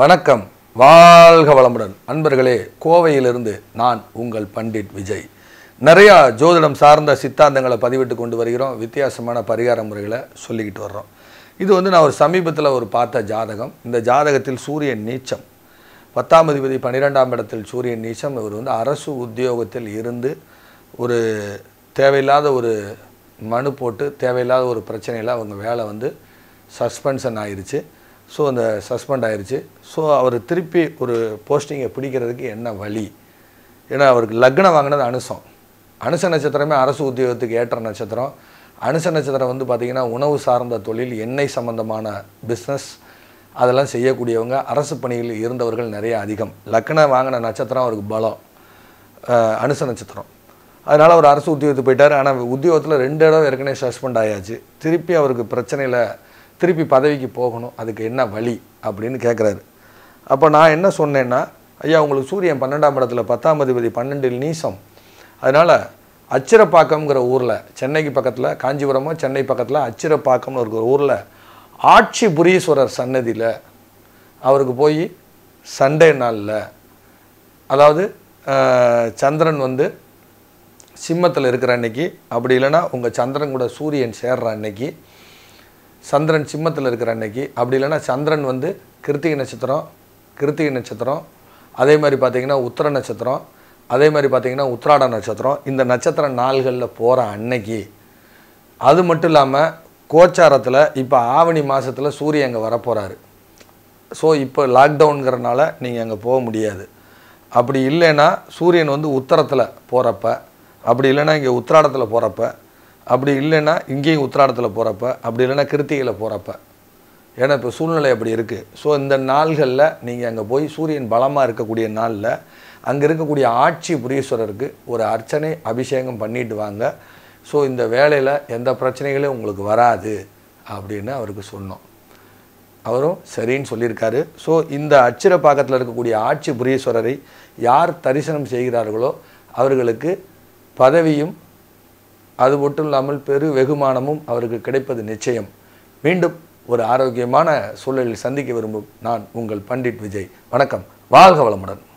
வணக்கம் வாழ்க வளமுடன் அன்பர்களே கோவையிலிருந்து நான் உங்கள் பண்டிட் விஜய் நிறையா ஜோதிடம் சார்ந்த சித்தாந்தங்களை பதிவிட்டு கொண்டு வருகிறோம் வித்தியாசமான பரிகார முறைகளை சொல்லிக்கிட்டு வர்றோம் இது வந்து நான் ஒரு சமீபத்தில் ஒரு பார்த்த ஜாதகம் இந்த ஜாதகத்தில் சூரியன் நீச்சம் பத்தாம் அதிபதி பன்னிரெண்டாம் இடத்தில் சூரியன் நீச்சம் இவர் வந்து அரசு உத்தியோகத்தில் இருந்து ஒரு தேவையில்லாத ஒரு மனு போட்டு தேவையில்லாத ஒரு பிரச்சனையில் அவங்க வேலை வந்து சஸ்பென்ஷன் ஆயிடுச்சு ஸோ அந்த சஸ்பெண்ட் ஆயிடுச்சு ஸோ அவர் திருப்பி ஒரு போஸ்டிங்கை பிடிக்கிறதுக்கு என்ன வழி ஏன்னா அவருக்கு லக்னம் வாங்கினது அனுசம் அனுச நட்சத்திரமே அரசு உத்தியோகத்துக்கு ஏற்ற நட்சத்திரம் அனுச நட்சத்திரம் வந்து பார்த்திங்கன்னா உணவு சார்ந்த தொழில் எண்ணெய் சம்மந்தமான பிஸ்னஸ் அதெல்லாம் செய்யக்கூடியவங்க அரசு பணியில் இருந்தவர்கள் நிறைய அதிகம் லக்னம் வாங்கின நட்சத்திரம் அவருக்கு பலம் அனுச நட்சத்திரம் அதனால் அவர் அரசு உத்தியோகத்துக்கு போயிட்டார் ஆனால் உத்தியோகத்தில் ரெண்டு இடம் ஏற்கனவே சஸ்பெண்ட் ஆயாச்சு திருப்பி அவருக்கு பிரச்சனையில் திருப்பி பதவிக்கு போகணும் அதுக்கு என்ன வழி அப்படின்னு கேட்குறாரு அப்போ நான் என்ன சொன்னேன்னா ஐயா உங்களுக்கு சூரியன் பன்னெண்டாம் இடத்துல பத்தாம் அதிபதி பன்னெண்டில் நீசம் அதனால் அச்சிரப்பாக்கம்ங்கிற ஊரில் சென்னைக்கு பக்கத்தில் காஞ்சிபுரமோ சென்னை பக்கத்தில் அச்சிரப்பாக்கம்னு இருக்கிற ஊரில் ஆட்சி புரீஸ்வரர் சன்னதியில் அவருக்கு போய் சண்டே நாளில் அதாவது சந்திரன் வந்து சிம்மத்தில் இருக்கிற அன்னைக்கு அப்படி இல்லைன்னா உங்கள் சந்திரன் கூட சூரியன் சேர்ற அன்னைக்கு சந்திரன் சிம்மத்தில் இருக்கிற அன்னைக்கு அப்படி இல்லைன்னா சந்திரன் வந்து கிருத்திகை நட்சத்திரம் கிருத்திகை நட்சத்திரம் அதே மாதிரி பார்த்திங்கன்னா உத்தர நட்சத்திரம் அதே மாதிரி பார்த்திங்கன்னா உத்ராட நட்சத்திரம் இந்த நட்சத்திர நாள்களில் போகிற அன்னைக்கு அது மட்டும் இல்லாமல் கோச்சாரத்தில் இப்போ ஆவணி மாதத்தில் சூரியன் அங்கே வரப்போகிறாரு ஸோ இப்போ லாக்டவுனுங்கிறனால நீங்கள் அங்கே போக முடியாது அப்படி இல்லைன்னா சூரியன் வந்து உத்தரத்தில் போகிறப்ப அப்படி இல்லைன்னா இங்கே உத்திராடத்தில் போகிறப்ப அப்படி இல்லைன்னா இங்கேயும் உத்திராடத்தில் போகிறப்ப அப்படி இல்லைன்னா கிருத்திகையில் போகிறப்ப ஏன்னா இப்போ சூழ்நிலை அப்படி இருக்குது ஸோ இந்த நாள்களில் நீங்கள் அங்கே போய் சூரியன் பலமாக இருக்கக்கூடிய நாளில் அங்கே இருக்கக்கூடிய ஆட்சி புரீஸ்வரருக்கு ஒரு அர்ச்சனை அபிஷேகம் பண்ணிட்டு வாங்க ஸோ இந்த வேலையில் எந்த பிரச்சனைகளும் உங்களுக்கு வராது அப்படின்னு அவருக்கு சொன்னோம் அவரும் சரின்னு சொல்லியிருக்காரு ஸோ இந்த அச்சிர பாக்கத்தில் இருக்கக்கூடிய ஆட்சி புரீஸ்வரரை யார் தரிசனம் செய்கிறார்களோ அவர்களுக்கு பதவியும் அது மட்டும் இல்லாமல் பெரு வெகுமானமும் அவருக்கு கிடைப்பது நிச்சயம் மீண்டும் ஒரு ஆரோக்கியமான சூழலில் சந்திக்க விரும்பும் நான் உங்கள் பண்டிட் விஜய் வணக்கம் வாழ்க வளமுடன்